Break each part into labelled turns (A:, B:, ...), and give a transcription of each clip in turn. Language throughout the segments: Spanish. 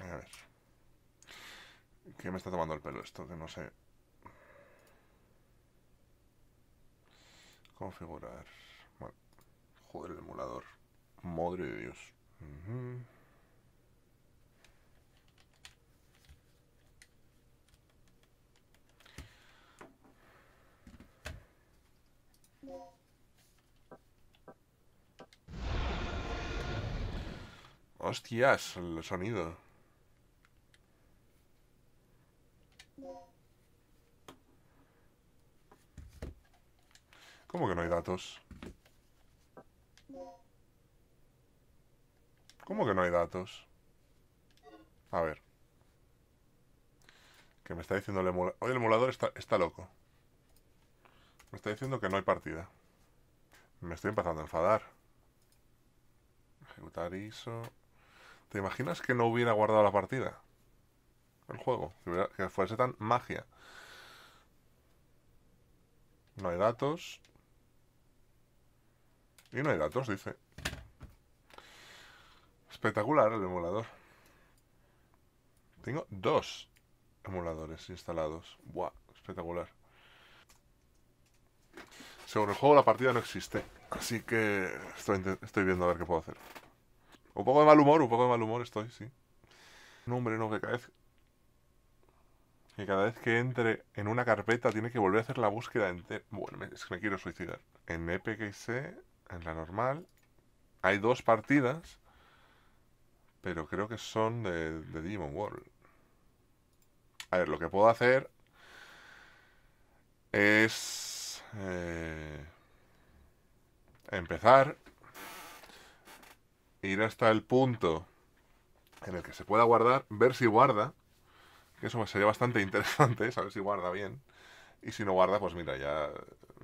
A: A ver. ¿Qué me está tomando el pelo esto? Que no sé. Configurar. Bueno. Joder, el emulador. Madre de Dios. Hostias, el sonido. ¿Cómo que no hay datos? ¿Cómo que no hay datos? A ver. Que me está diciendo el emulador. Hoy el emulador está, está loco. Me está diciendo que no hay partida. Me estoy empezando a enfadar. Ejecutar ISO. ¿Te imaginas que no hubiera guardado la partida? el juego. Que fuese tan magia. No hay datos. Y no hay datos, dice. Espectacular el emulador. Tengo dos emuladores instalados. Buah, espectacular. Según el juego, la partida no existe. Así que estoy, viendo a ver qué puedo hacer. Un poco de mal humor, un poco de mal humor estoy, sí. nombre hombre, no, que caes, cada vez que entre en una carpeta tiene que volver a hacer la búsqueda T. Bueno, es que me quiero suicidar. En EPKC, en la normal, hay dos partidas, pero creo que son de, de Demon World. A ver, lo que puedo hacer es eh, empezar, ir hasta el punto en el que se pueda guardar, ver si guarda que eso sería bastante interesante, saber si guarda bien. Y si no guarda, pues mira, ya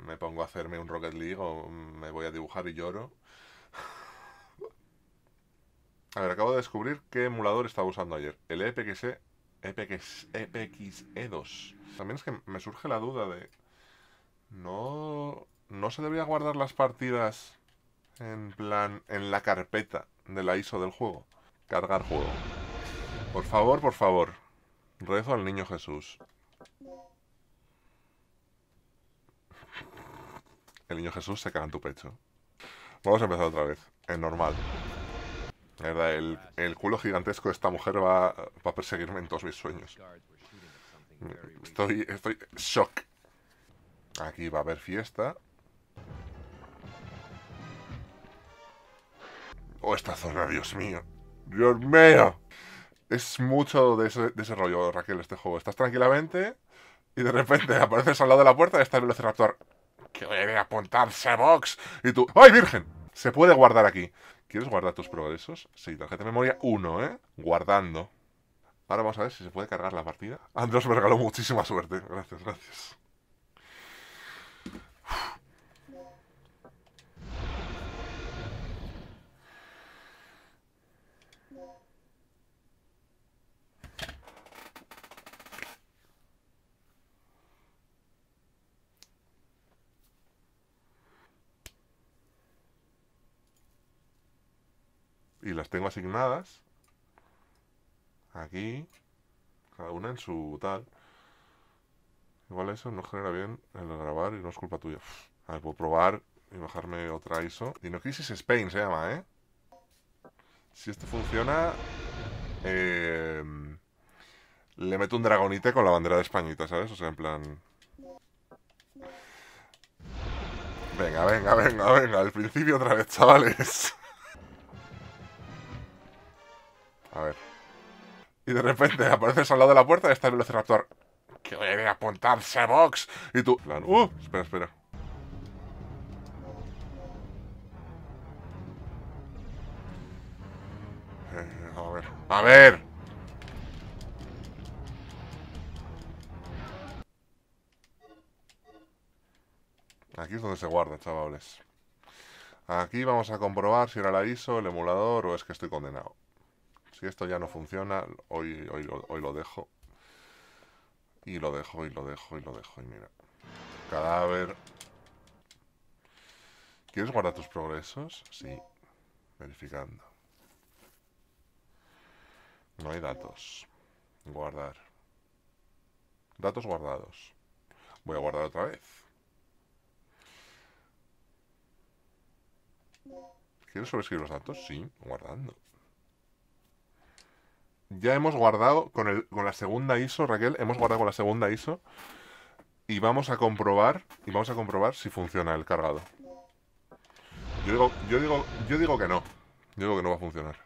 A: me pongo a hacerme un Rocket League o me voy a dibujar y lloro. A ver, acabo de descubrir qué emulador estaba usando ayer. El EPXE, EPX, EPXE2. También es que me surge la duda de... ¿No, no se debería guardar las partidas en plan en la carpeta de la ISO del juego? Cargar juego. Por favor, por favor. Rezo al niño Jesús. El niño Jesús se caga en tu pecho. Vamos a empezar otra vez. Es normal. El, el, culo gigantesco de esta mujer va, a perseguirme en todos mis sueños. Estoy, estoy shock. Aquí va a haber fiesta. Oh, esta zona, Dios mío. Dios mío es mucho de ese, rollo, Raquel, este juego. Estás tranquilamente y de repente apareces al lado de la puerta y está el Velociraptor. ¡Quiere apuntarse, Vox! Y tú, ¡ay, virgen! Se puede guardar aquí. ¿Quieres guardar tus progresos? Sí, tarjeta de memoria 1, ¿eh? Guardando. Ahora vamos a ver si se puede cargar la partida. Andros me regaló muchísima suerte. Gracias, gracias. y las tengo asignadas aquí, cada una en su tal. Igual eso no genera bien el grabar y no es culpa tuya. A ver, puedo probar y bajarme otra ISO. Dinocrisis Spain se llama, ¿eh? Si esto funciona, eh, le meto un dragonite con la bandera de Españita, ¿sabes? O sea, en plan... Venga, venga, venga, venga. Al principio otra vez, chavales. A ver. Y de repente apareces al lado de la puerta y está el Velociraptor. ¡Que voy a apuntarse, Vox! Y tú... ¡Uh! Espera, espera. Eh, a ver. ¡A ver! Aquí es donde se guarda, chavales. Aquí vamos a comprobar si era la ISO, el emulador o es que estoy condenado. Si esto ya no funciona, hoy, hoy, lo dejo. Y lo dejo, y lo dejo, y lo dejo, y mira. Cadáver. ¿Quieres guardar tus progresos? Sí. Verificando. No hay datos. Guardar. Datos guardados. Voy a guardar otra vez. ¿Quieres sobreescribir los datos? Sí, guardando ya hemos guardado con, la segunda ISO, Raquel, hemos guardado con la segunda ISO y vamos a comprobar y vamos a comprobar si funciona el cargado. Yo yo digo, yo digo que no. Yo digo que no va a funcionar.